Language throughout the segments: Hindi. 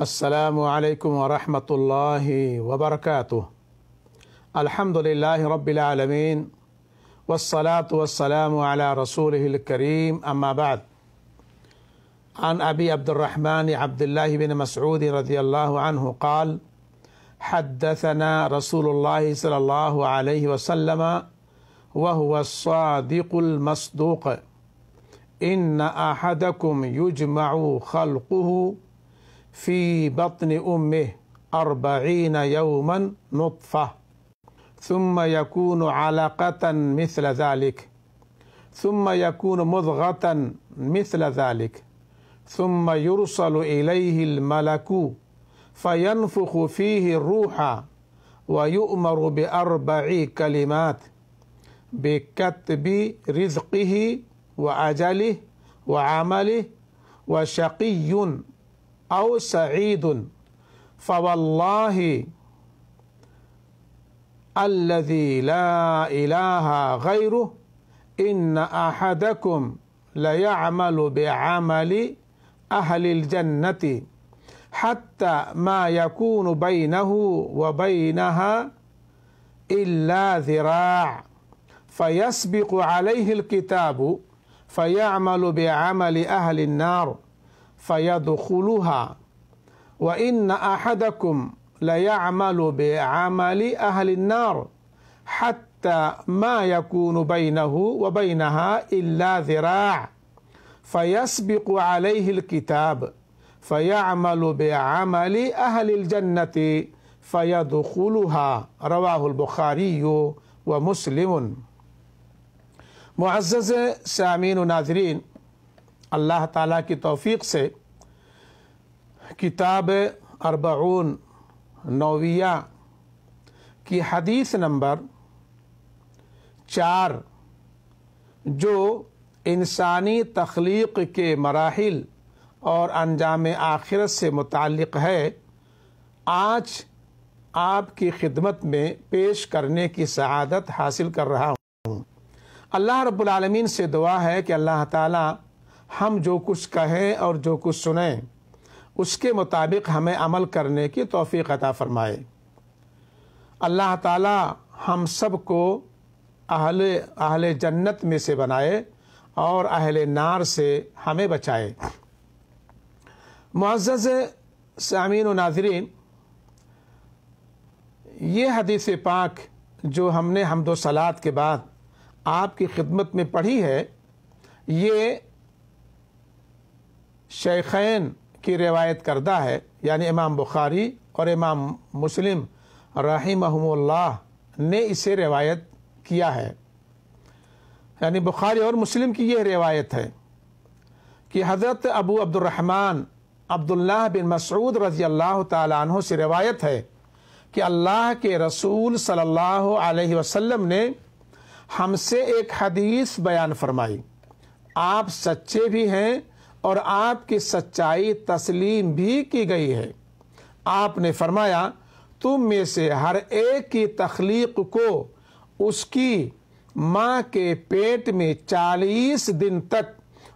السلام عليكم ورحمة الله وبركاته الحمد لله رب العالمين والصلاة والسلام على رسوله الكريم أما بعد عن أبي عبد الرحمن عبد الله بن مسعود رضي الله عنه قال حدثنا رسول الله صلى الله عليه وسلم وهو الصادق المصدوق إن أحدكم يجمع خلقه في بطن أمه أربعين يوما نطفة ثم يكون علقة مثل ذلك ثم يكون مضغة مثل ذلك ثم يرسل إليه الملك فينفخ فيه الروح ويؤمر بأربع كلمات بكتب رزقه وأجله وعمله وشقي أو سعيد فوالله الذي لا إله غيره إن أحدكم ليعمل بعمل أهل الجنة حتى ما يكون بينه وبينها إلا ذراع فيسبق عليه الكتاب فيعمل بعمل أهل النار فيدخلها وإن أحدكم ليعمل بعمل أهل النار حتى ما يكون بينه وبينها إلا ذراع فيسبق عليه الكتاب فيعمل بعمل أهل الجنة فيدخلها رواه البخاري ومسلم معزز سامين ناظرين अल्लाह ताला की तौफीक से किताब अरबाउन नौविया की हदीस नंबर चार जो इंसानी तख्लीक के मराहल और अंजाम आखिरत से मुतक़ है आज आपकी खिदमत में पेश करने की सआदत हासिल कर रहा हूँ अल्लाह रब्बुल रबालमीन से दुआ है कि अल्लाह ताला हम जो कुछ कहें और जो कुछ सुनें उसके मुताबिक हमें अमल करने की तोफ़ी अदा फ़रमाए अल्लाह ताला हम सब को अहल अहल जन्नत में से बनाए और अहल नार से हमें बचाए मज्ज़ सामीन नाजरीन ये हदीस पाक जो हमने हमदो सलात के बाद आपकी खिदमत में पढ़ी है ये शेखैन की रिवायत करदा है यानी इमाम बुखारी और इमाम मुस्लिम रही महमोल्ला ने इसे रिवायत किया है यानी बुखारी और मुस्लिम की यह रिवायत है कि हज़रत अबू अब्दुलरहमान अब्दुल्ला बिन मसरूद रज़ी अल्लाह तु से रिवायत है कि अल्लाह के रसूल सल्लल्लाहु अलैहि वसल्लम ने हमसे एक हदीस बयान फरमाई आप सच्चे भी हैं और आपकी सच्चाई तस्लीम भी की गई है आपने फरमाया तुम में से हर एक की तख्लीक को उसकी माँ के पेट में चालीस दिन तक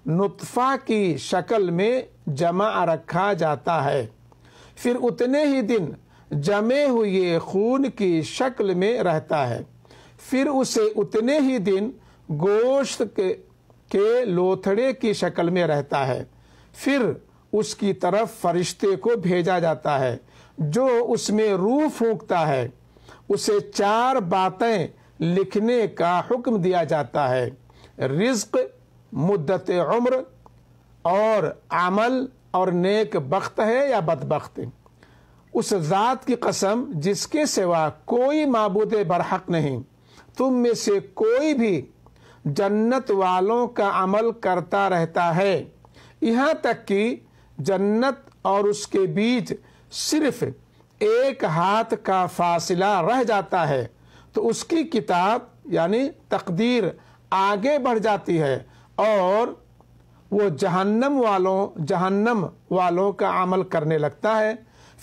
नुतफ़ा की शक्ल में जमा रखा जाता है फिर उतने ही दिन जमे हुए खून की शक्ल में रहता है फिर उसे उतने ही दिन गोश्त के के लोथड़े की शक्ल में रहता है फिर उसकी तरफ फरिश्ते को भेजा जाता है जो उसमें रूह फूंकता है उसे चार बातें लिखने का हुक्म दिया जाता है रिज्क मुद्दत उम्र और अमल और नेक बख्त है या बदबख्त उस ज़ात की कसम जिसके सिवा कोई माबूद बरहक नहीं तुम में से कोई भी जन्नत वालों का अमल करता रहता है यहाँ तक कि जन्नत और उसके बीच सिर्फ एक हाथ का फासला रह जाता है तो उसकी किताब यानी तकदीर आगे बढ़ जाती है और वो जहन्नम वालों जहन्नम वालों का अमल करने लगता है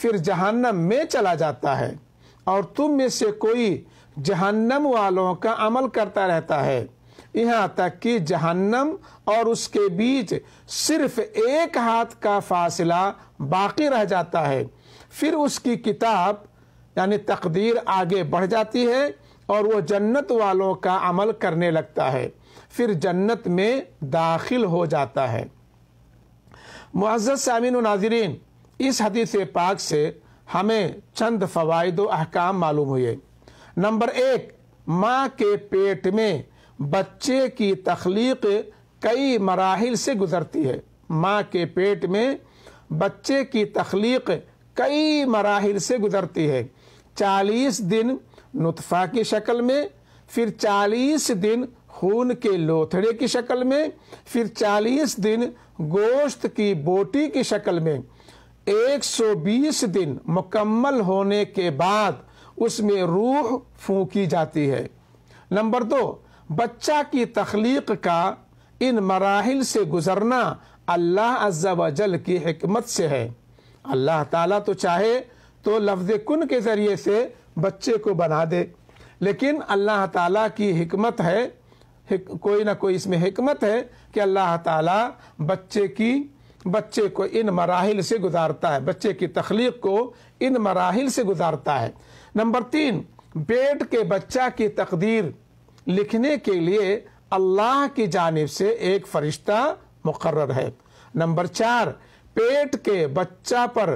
फिर जहन्नम में चला जाता है और तुम में से कोई जहन्नम वालों का अमल करता रहता है यहाँ तक कि जहन्नम और उसके बीच सिर्फ एक हाथ का फासला बाकी रह जाता है फिर उसकी किताब यानी तकदीर आगे बढ़ जाती है और वो जन्नत वालों का अमल करने लगता है फिर जन्नत में दाखिल हो जाता है मुआज़ सामिन नाजरीन इस हदीस पाक से हमें चंद फवायद अहकाम मालूम हुए नंबर एक माँ के पेट में बच्चे की तख्लीक कई मराहल से गुजरती है माँ के पेट में बच्चे की तख्लीक कई मराहल से गुजरती है चालीस दिन नुतफ़ा की शक्ल में फिर चालीस दिन खून के लोथड़े की शक्ल में फिर चालीस दिन गोश्त की बोटी की शक्ल में 120 दिन मुकम्मल होने के बाद उसमें रूह फूकी जाती है नंबर दो बच्चा की तख्लीक का इन मराहल से गुज़रना अल्लाह अज्जा की हमत से है अल्लाह ताला तो चाहे तो लफ्ज़ कन के ज़रिए से बच्चे को बना दे लेकिन अल्लाह ताला की हमत है कोई ना कोई इसमें हमत है कि अल्लाह ताला बच्चे की बच्चे को इन मराहल से गुजारता है बच्चे की तख्लीक को इन मराहल से गुजारता है नंबर तीन पेट के बच्चा की तकदीर लिखने के लिए अल्लाह की जानब से एक फरिश्ता मुकर्र है नंबर चार पेट के बच्चा पर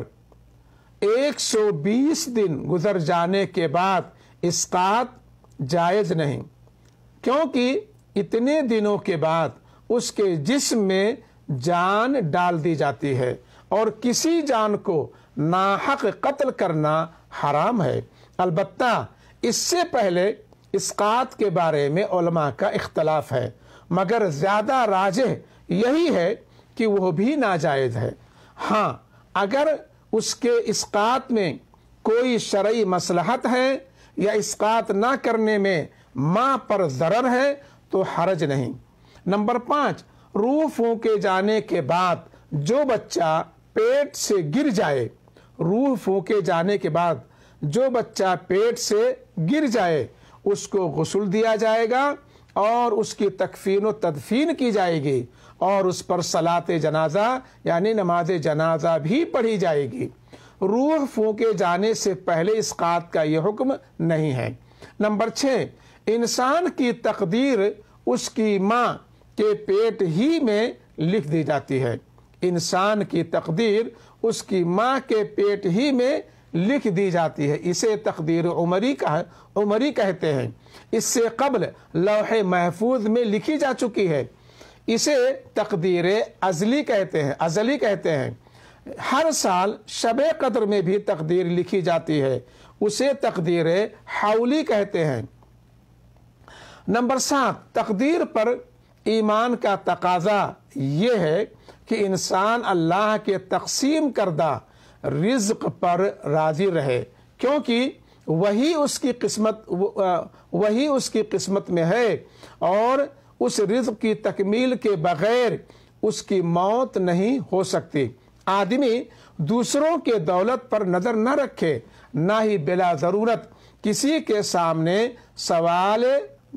120 दिन गुजर जाने के बाद इसकात जायज़ नहीं क्योंकि इतने दिनों के बाद उसके जिस्म में जान डाल दी जाती है और किसी जान को नाहक कत्ल करना हराम है अलबत्ता इससे पहले इसकात के बारे में का इख्तलाफ है मगर ज़्यादा राज यही है कि वह भी नाजायज़ है हाँ अगर उसके इसकात में कोई शरी मसलहत है या इसकात ना करने में माँ पर ज़रर है तो हरज नहीं नंबर पाँच रूह फूके जाने के बाद जो बच्चा पेट से गिर जाए रूह फूके जाने के बाद जो बच्चा पेट से गिर जाए उसको गसल दिया जाएगा और उसकी तकफीन व तदफीन की जाएगी और उस पर सलात जनाजा यानी नमाज जनाजा भी पढ़ी जाएगी रूह फूके जाने से पहले इस कात का यह हुक्म नहीं है नंबर छः इंसान की तकदीर उसकी माँ के पेट ही में लिख दी जाती है इंसान की तकदीर उसकी माँ के पेट ही में लिख दी जाती है इसे तकदीर उमरी कह उमरी कहते हैं इससे कबल लौह महफूज में लिखी जा चुकी है इसे तकदीर अजली कहते हैं अजली कहते हैं हर साल शब कदर में भी तकदीर लिखी जाती है उसे तकदीर हाउली कहते हैं नंबर सात तकदीर पर ईमान का तकाजा ये है कि इंसान अल्लाह के तकसीम करदा रिज्क पर राजी रहे क्योंकि वही उसकी किस्मत वही उसकी किस्मत में है और उस रिज्क की तकमील के बगैर उसकी मौत नहीं हो सकती आदमी दूसरों के दौलत पर नज़र न रखे ना ही बिला ज़रूरत किसी के सामने सवाल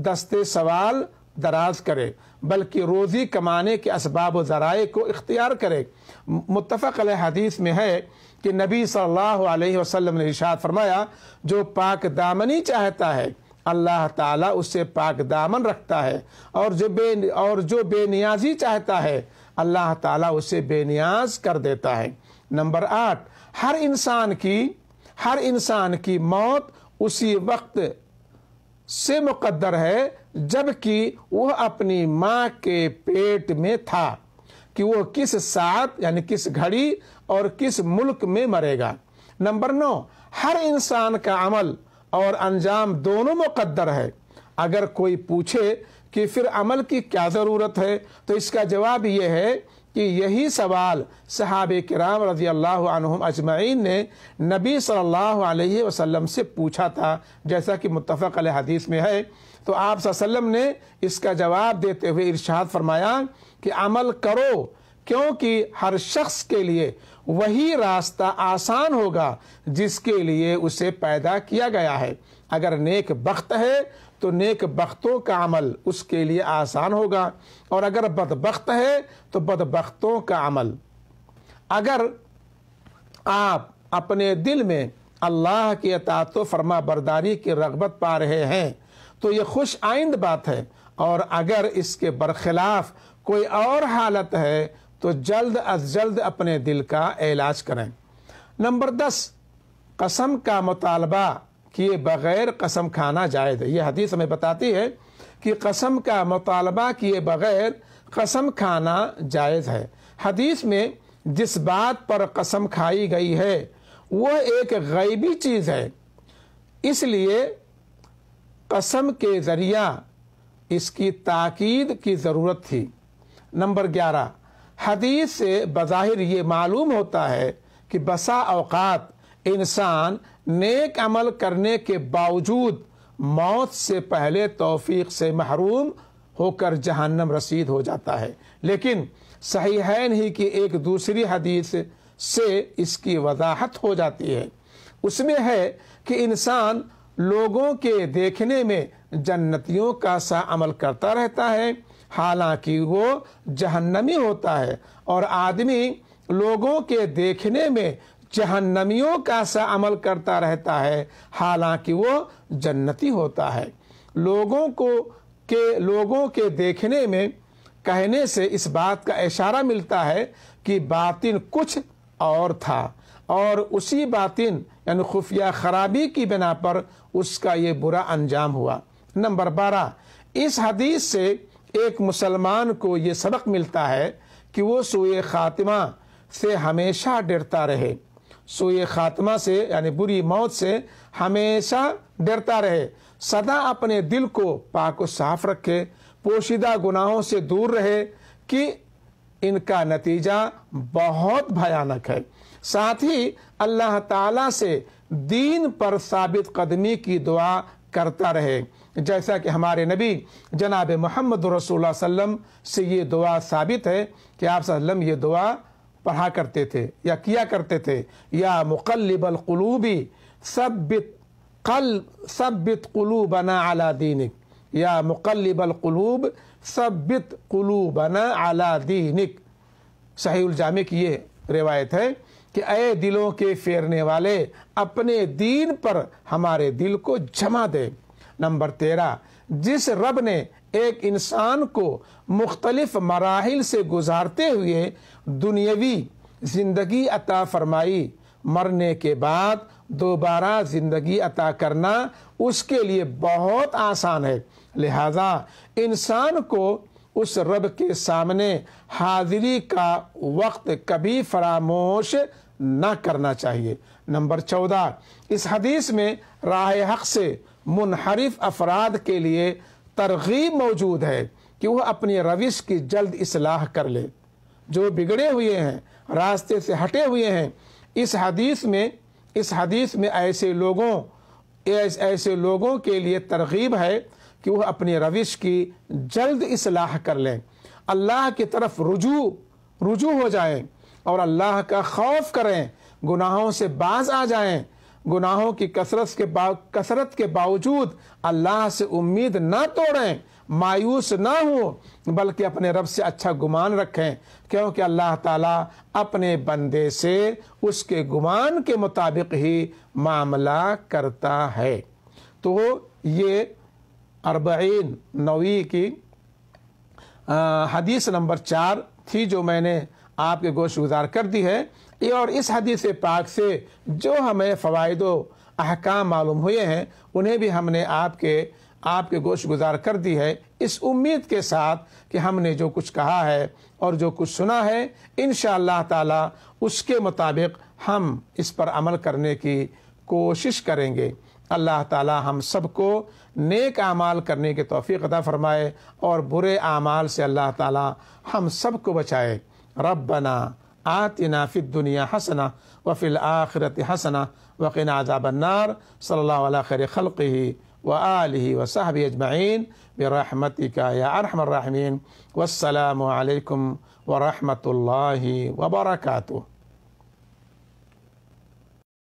दस्ते सवाल दराज करे बल्कि रोज़ी कमाने के असबाब ज़राए को इख्तियार करे मुतफ़क़ हदीस में है कि नबी सल्लल्लाहु अलैहि वसल्लम ने इशाद फरमाया जो पाक दामनी चाहता है अल्लाह ताला उसे पाक दामन रखता है और जो बे और जो बेनियाजी चाहता है अल्लाह ताला उसे बेनियाज कर देता है नंबर आठ हर इंसान की हर इंसान की मौत उसी वक्त से मुकद्दर है जबकि वह अपनी माँ के पेट में था कि वह किस साथ यानी किस घड़ी और किस मुल्क में मरेगा नंबर नौ हर इंसान का अमल और अंजाम दोनों मुकद्दर है अगर कोई पूछे कि फिर अमल की क्या ज़रूरत है तो इसका जवाब यह है कि यही सवाल सहाब कराम रजी अल्लाह अजमैन ने नबी सल्लल्लाहु अलैहि वसल्लम से पूछा था जैसा कि अल हदीस में है तो आप वसल्लम ने इसका जवाब देते हुए इर्शाद फरमाया कि अमल करो क्योंकि हर शख्स के लिए वही रास्ता आसान होगा जिसके लिए उसे पैदा किया गया है अगर नेक वक्त है तो नेक बख्तों का अमल उसके लिए आसान होगा और अगर बदबख्त है तो बदबख्तों का अमल अगर आप अपने दिल में अल्लाह की अतात फरमा बरदारी की रगबत पा रहे हैं तो ये खुश आइंद बात है और अगर इसके बरखिलाफ कोई और हालत है तो जल्द अज जल्द अपने दिल का इलाज करें नंबर दस कसम का मुतालबा कि ये बग़ैर कसम खाना जायज़ है ये हदीस हमें बताती है कि कसम का मुतालबा किए बग़ैर कसम खाना जायज़ है हदीस में जिस बात पर कसम खाई गई है वह एक गैबी चीज़ है इसलिए कसम के ज़रिया इसकी ताकीद की ज़रूरत थी नंबर ग्यारह हदीस से बज़ाहिर ये मालूम होता है कि बसा अवकात इंसान नेक अमल करने के बावजूद मौत से पहले तोफ़ी से महरूम होकर जहन्नम रसीद हो जाता है लेकिन सही है नहीं कि एक दूसरी हदीस से इसकी वजाहत हो जाती है उसमें है कि इंसान लोगों के देखने में जन्नतियों का सा अमल करता रहता है हालांकि वो जहन्नमी होता है और आदमी लोगों के देखने में जहन्नमियों का सा अमल करता रहता है हालांकि वो जन्नती होता है लोगों को के लोगों के देखने में कहने से इस बात का इशारा मिलता है कि बातिन कुछ और था और उसी बातिन यानी खुफिया खराबी की बिना पर उसका ये बुरा अंजाम हुआ नंबर बारह इस हदीस से एक मुसलमान को ये सबक मिलता है कि वो सूए खातिमा से हमेशा डरता रहे सो ये खात्मा से यानी बुरी मौत से हमेशा डरता रहे सदा अपने दिल को पाक साफ रखे पोशीदा गुनाहों से दूर रहे कि इनका नतीजा बहुत भयानक है साथ ही अल्लाह ताला से दीन पर साबित कदमी की दुआ करता रहे जैसा कि हमारे नबी जनाब मोहम्मद रसूल वसम से ये दुआ साबित है कि आप ये दुआ पढ़ा करते थे या किया करते थे या मुकलबल कलूबी सब्बित कल कुलू बना आला दीनिक या मुकलबल कलूब कुलू बना आला दीनिक सही जामे की ये रिवायत है कि अय दिलों के फेरने वाले अपने दीन पर हमारे दिल को जमा दे नंबर तेरह जिस रब ने एक इंसान को मुख्तलिफ मराहल से गुजारते हुए दुनियावी ज़िंदगी अता फरमाई मरने के बाद दोबारा ज़िंदगी अता करना उसके लिए बहुत आसान है लिहाजा इंसान को उस रब के सामने हाजिरी का वक्त कभी फरामोश ना करना चाहिए नंबर चौदह इस हदीस में राह हक से मुनहरफ अफराद के लिए तरगीब मौजूद है कि वह अपनी रविश की जल्द इसलाह कर ले जो बिगड़े हुए हैं रास्ते से हटे हुए हैं इस हदीस में इस हदीस में ऐसे लोगों ऐस, ऐसे लोगों के लिए तरगीब है कि वह अपनी रविश की जल्द इसलाह कर लें अल्लाह की तरफ रुजू रुजू हो जाएं और अल्लाह का खौफ करें गुनाहों से बाज आ जाएं गुनाहों की कसरत के कसरत के बावजूद अल्लाह से उम्मीद ना तोड़ें मायूस ना हो बल्कि अपने रब से अच्छा गुमान रखें क्योंकि अल्लाह ताला अपने बंदे से उसके गुमान के मुताबिक ही मामला करता है तो ये अरबीन नवी की हदीस नंबर चार थी जो मैंने आपके गोश गुजार कर दी है और इस हदीस पाक से जो हमें फ़वाद अहकाम मालूम हुए हैं उन्हें भी हमने आपके आपके गोश गुजार कर दी है इस उम्मीद के साथ कि हमने जो कुछ कहा है और जो कुछ सुना है इन ताला उसके मुताबिक हम इस पर अमल करने की कोशिश करेंगे अल्लाह ताला हम सबको नेक आमाल करने के तोफ़ी अदा फ़रमाए और बुरे आमाल से अल्लाह ताला हम सबको बचाए बना آتنا في الدنيا حسنة وفي الآخرة حسنة وقنا عذاب النار صلى الله على خير خلقه وآله وصحبه أجمعين برحمتك يا أرحم الراحمين والسلام عليكم ورحمة الله وبركاته